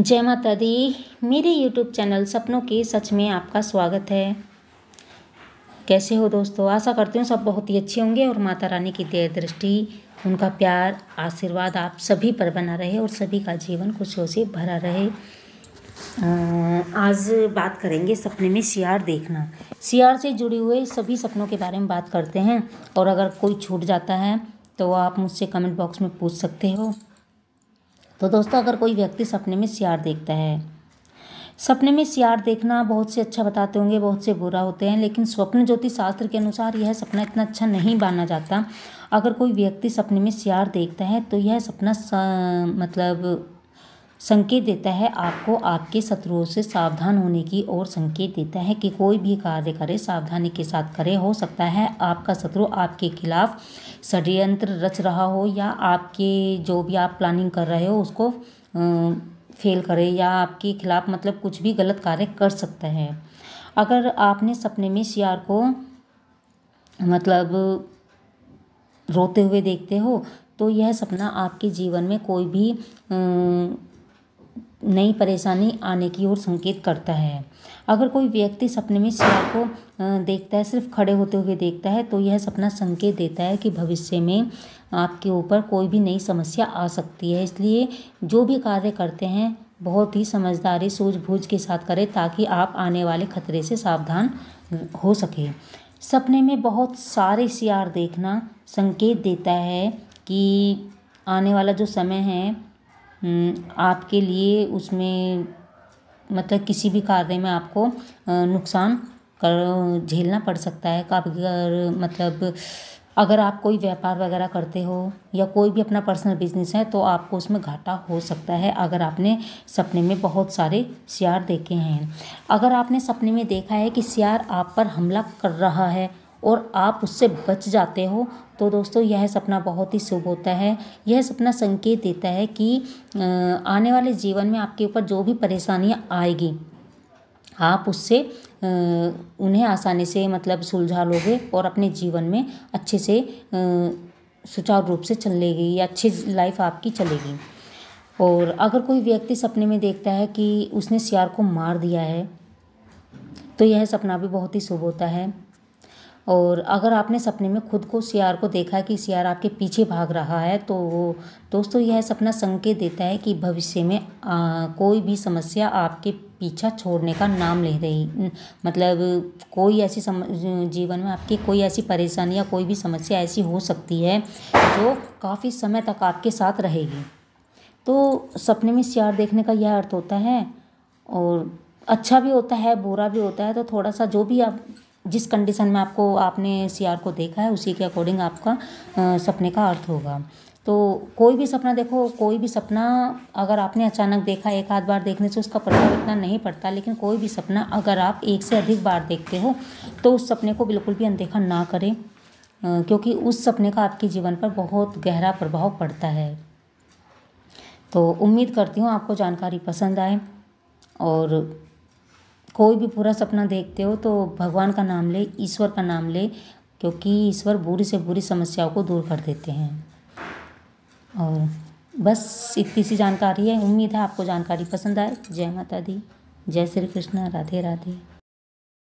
जय माता दी मेरे यूट्यूब चैनल सपनों के सच में आपका स्वागत है कैसे हो दोस्तों आशा करती हूँ सब बहुत ही अच्छे होंगे और माता रानी की दया दृष्टि उनका प्यार आशीर्वाद आप सभी पर बना रहे और सभी का जीवन खुशियों से भरा रहे आज बात करेंगे सपने में सियार देखना सियार से जुड़े हुए सभी सपनों के बारे में बात करते हैं और अगर कोई छूट जाता है तो आप मुझसे कमेंट बॉक्स में पूछ सकते हो तो दोस्तों अगर कोई व्यक्ति सपने में सियार देखता है सपने में सियार देखना बहुत से अच्छा बताते होंगे बहुत से बुरा होते हैं लेकिन स्वप्न ज्योतिष शास्त्र के अनुसार यह सपना इतना अच्छा नहीं माना जाता अगर कोई व्यक्ति सपने में सियार देखता है तो यह सपना मतलब संकेत देता है आपको आपके शत्रुओं से सावधान होने की और संकेत देता है कि कोई भी कार्य करे सावधानी के साथ करे हो सकता है आपका शत्रु आपके खिलाफ षड्यंत्र रच रहा हो या आपके जो भी आप प्लानिंग कर रहे हो उसको फेल करे या आपके खिलाफ मतलब कुछ भी गलत कार्य कर सकता है अगर आपने सपने में शियार को मतलब रोते हुए देखते हो तो यह सपना आपके जीवन में कोई भी नई परेशानी आने की ओर संकेत करता है अगर कोई व्यक्ति सपने में शेयर को देखता है सिर्फ खड़े होते हुए देखता है तो यह सपना संकेत देता है कि भविष्य में आपके ऊपर कोई भी नई समस्या आ सकती है इसलिए जो भी कार्य करते हैं बहुत ही समझदारी सूझबूझ के साथ करें ताकि आप आने वाले खतरे से सावधान हो सके सपने में बहुत सारे सियार देखना संकेत देता है कि आने वाला जो समय है हम्म, आपके लिए उसमें मतलब किसी भी कार्य में आपको नुकसान कर झेलना पड़ सकता है अगर मतलब अगर आप कोई व्यापार वगैरह करते हो या कोई भी अपना पर्सनल बिजनेस है तो आपको उसमें घाटा हो सकता है अगर आपने सपने में बहुत सारे सियार देखे हैं अगर आपने सपने में देखा है कि सियार आप पर हमला कर रहा है और आप उससे बच जाते हो तो दोस्तों यह सपना बहुत ही शुभ होता है यह सपना संकेत देता है कि आने वाले जीवन में आपके ऊपर जो भी परेशानियाँ आएगी आप उससे उन्हें आसानी से मतलब सुलझा लोगे और अपने जीवन में अच्छे से सुचारू रूप से चलेगी या अच्छी लाइफ आपकी चलेगी और अगर कोई व्यक्ति सपने में देखता है कि उसने सियार को मार दिया है तो यह सपना भी बहुत ही शुभ होता है और अगर आपने सपने में खुद को सियार को देखा है कि सियार आपके पीछे भाग रहा है तो दोस्तों यह सपना संकेत देता है कि भविष्य में आ, कोई भी समस्या आपके पीछा छोड़ने का नाम ले रही मतलब कोई ऐसी सम जीवन में आपकी कोई ऐसी परेशानी या कोई भी समस्या ऐसी हो सकती है जो काफ़ी समय तक आपके साथ रहेगी तो सपने में सियार देखने का यह अर्थ होता है और अच्छा भी होता है बुरा भी होता है तो थोड़ा सा जो भी आप जिस कंडीशन में आपको आपने सियार को देखा है उसी के अकॉर्डिंग आपका सपने का अर्थ होगा तो कोई भी सपना देखो कोई भी सपना अगर आपने अचानक देखा एक आध बार देखने से उसका प्रभाव इतना नहीं पड़ता लेकिन कोई भी सपना अगर आप एक से अधिक बार देखते हो तो उस सपने को बिल्कुल भी अनदेखा ना करें क्योंकि उस सपने का आपके जीवन पर बहुत गहरा प्रभाव पड़ता है तो उम्मीद करती हूँ आपको जानकारी पसंद आए और कोई भी पूरा सपना देखते हो तो भगवान का नाम ले ईश्वर का नाम ले क्योंकि ईश्वर बुरी से बुरी समस्याओं को दूर कर देते हैं और बस इतनी सी जानकारी है उम्मीद है आपको जानकारी पसंद आए जय माता दी जय श्री कृष्णा राधे राधे